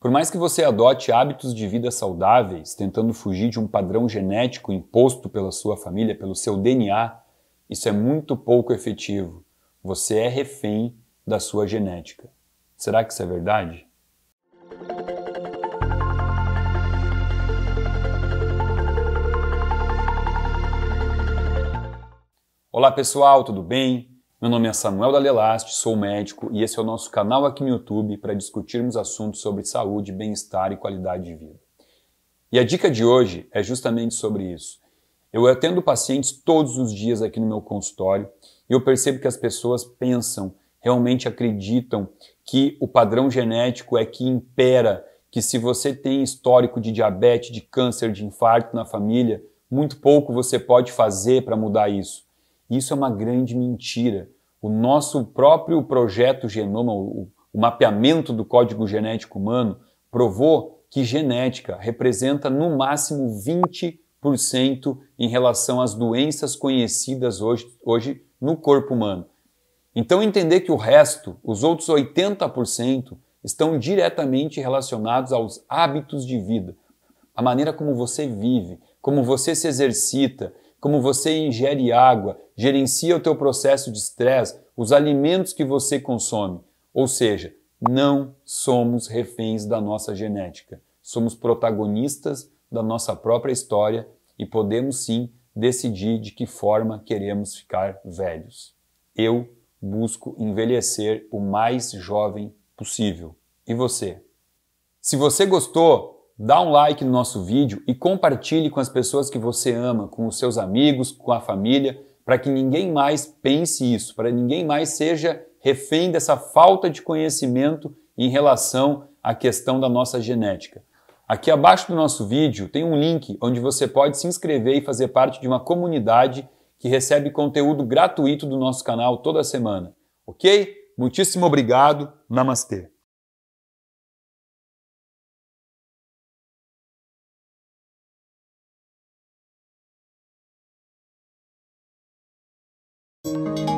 Por mais que você adote hábitos de vida saudáveis, tentando fugir de um padrão genético imposto pela sua família, pelo seu DNA, isso é muito pouco efetivo. Você é refém da sua genética. Será que isso é verdade? Olá pessoal, tudo bem? Meu nome é Samuel Dalelast, sou médico e esse é o nosso canal aqui no YouTube para discutirmos assuntos sobre saúde, bem-estar e qualidade de vida. E a dica de hoje é justamente sobre isso. Eu atendo pacientes todos os dias aqui no meu consultório e eu percebo que as pessoas pensam, realmente acreditam que o padrão genético é que impera, que se você tem histórico de diabetes, de câncer, de infarto na família, muito pouco você pode fazer para mudar isso. Isso é uma grande mentira. O nosso próprio projeto genoma, o, o mapeamento do código genético humano, provou que genética representa no máximo 20% em relação às doenças conhecidas hoje, hoje no corpo humano. Então, entender que o resto, os outros 80%, estão diretamente relacionados aos hábitos de vida, a maneira como você vive, como você se exercita, como você ingere água, gerencia o teu processo de estresse, os alimentos que você consome. Ou seja, não somos reféns da nossa genética. Somos protagonistas da nossa própria história e podemos sim decidir de que forma queremos ficar velhos. Eu busco envelhecer o mais jovem possível. E você? Se você gostou, Dá um like no nosso vídeo e compartilhe com as pessoas que você ama, com os seus amigos, com a família, para que ninguém mais pense isso, para ninguém mais seja refém dessa falta de conhecimento em relação à questão da nossa genética. Aqui abaixo do nosso vídeo tem um link onde você pode se inscrever e fazer parte de uma comunidade que recebe conteúdo gratuito do nosso canal toda semana. Ok? Muitíssimo obrigado. Namastê. Thank you.